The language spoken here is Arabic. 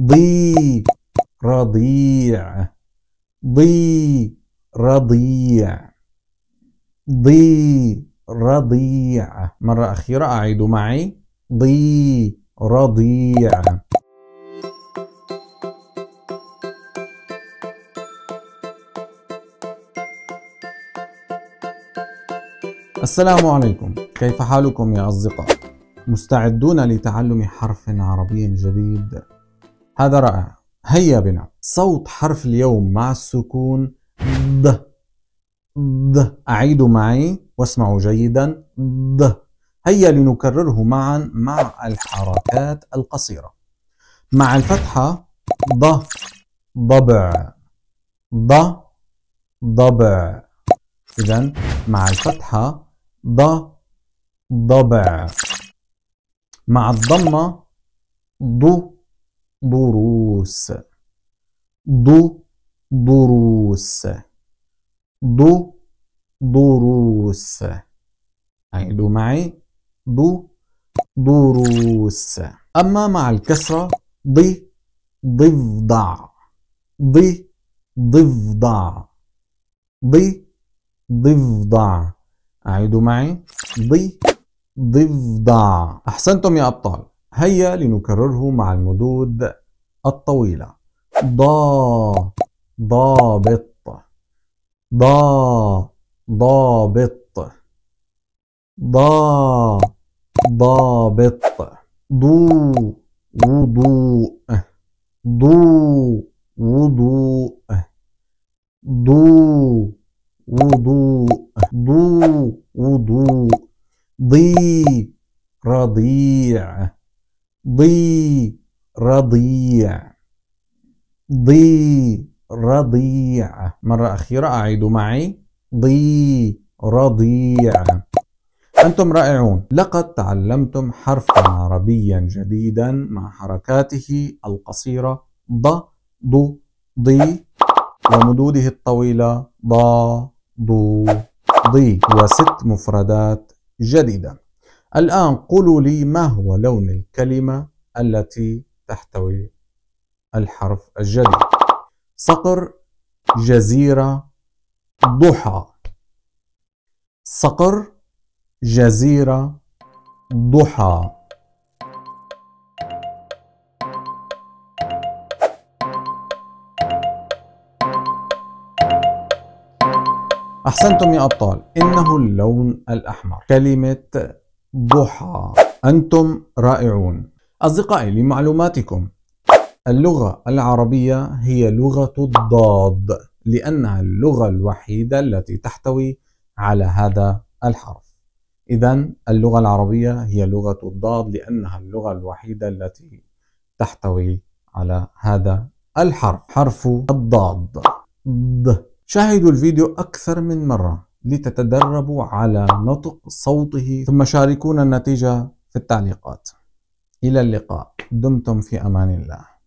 ضي رضيع ضي رضيع ضي رضيع مرة أخيرة أعيد معي ضي رضيع السلام عليكم كيف حالكم يا أصدقاء؟ مستعدون لتعلم حرف عربي جديد؟ هذا رائع هيا بنا صوت حرف اليوم مع السكون ض ض أعيدوا معي واسمعوا جيدا ض هيا لنكرره معا مع الحركات القصيرة مع الفتحة ض ضبع ض ضبع إذا مع الفتحة ض ضبع مع الضمة ض دروس ض دروس دو دروس عيدوا معي دو دروس أما مع الكسرة ض ضفدع ض ضفدع ض ضفدع أعيدوا معي ض ضفدع أحسنتم يا أبطال هيا لنكرره مع المدود الطويلة ضا ضابط ضا ضابط ضا ضابط ضو وضوء ضو وضوء ضو وضوء ضو وضوء ضي رضيع ضي رضيع ضي رضيع مرة أخيرة أعيدوا معي ضي رضيع أنتم رائعون لقد تعلمتم حرفا عربيا جديدا مع حركاته القصيرة ض ض ضي ومدوده الطويلة ضا ضو ضي وست مفردات جديدة الآن قولوا لي ما هو لون الكلمة التي تحتوي الحرف الجديد صقر جزيرة ضحى صقر جزيرة ضحى أحسنتم يا أبطال إنه اللون الأحمر كلمة ضحى أنتم رائعون أصدقائي لمعلوماتكم اللغة العربية هي لغة الضاد لأنها اللغة الوحيدة التي تحتوي على هذا الحرف إذا اللغة العربية هي لغة الضاد لأنها اللغة الوحيدة التي تحتوي على هذا الحرف حرف الضاد ض شاهدوا الفيديو أكثر من مرة لتتدربوا على نطق صوته ثم شاركونا النتيجة في التعليقات إلى اللقاء دمتم في أمان الله